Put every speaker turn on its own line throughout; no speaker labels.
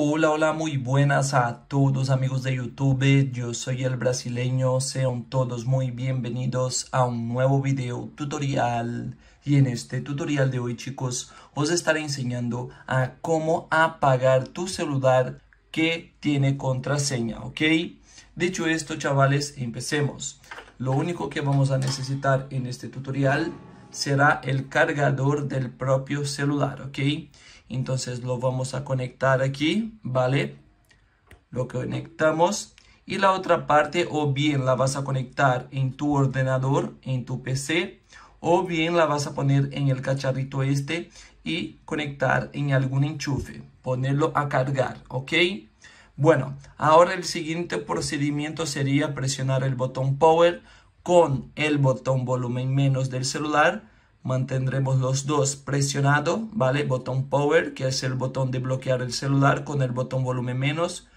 Hola, hola, muy buenas a todos amigos de YouTube, yo soy el brasileño, sean todos muy bienvenidos a un nuevo video tutorial y en este tutorial de hoy chicos os estaré enseñando a cómo apagar tu celular que tiene contraseña, ok? Dicho esto chavales, empecemos. Lo único que vamos a necesitar en este tutorial será el cargador del propio celular, ok? Entonces lo vamos a conectar aquí, ¿vale? Lo conectamos. Y la otra parte o bien la vas a conectar en tu ordenador, en tu PC, o bien la vas a poner en el cacharrito este y conectar en algún enchufe, ponerlo a cargar, ¿ok? Bueno, ahora el siguiente procedimiento sería presionar el botón Power con el botón volumen menos del celular mantendremos los dos presionado, ¿vale? Botón power, que es el botón de bloquear el celular con el botón volumen menos.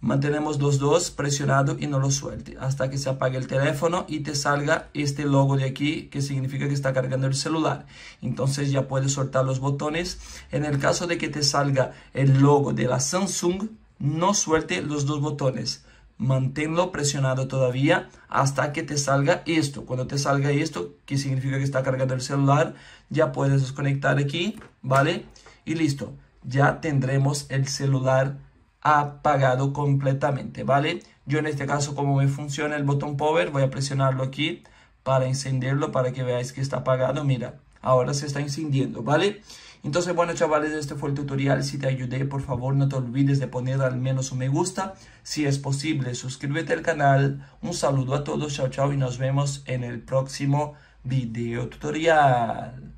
Mantenemos los dos presionado y no lo suelte hasta que se apague el teléfono y te salga este logo de aquí que significa que está cargando el celular. Entonces ya puedes soltar los botones. En el caso de que te salga el logo de la Samsung, no suelte los dos botones manténlo presionado todavía hasta que te salga esto. Cuando te salga esto, que significa que está cargando el celular, ya puedes desconectar aquí, ¿vale? Y listo, ya tendremos el celular apagado completamente, ¿vale? Yo en este caso, como me funciona el botón power, voy a presionarlo aquí para encenderlo, para que veáis que está apagado. Mira, ahora se está encendiendo, ¿vale? vale entonces, bueno, chavales, este fue el tutorial. Si te ayudé, por favor, no te olvides de poner al menos un me gusta. Si es posible, suscríbete al canal. Un saludo a todos, chao, chao, y nos vemos en el próximo video tutorial.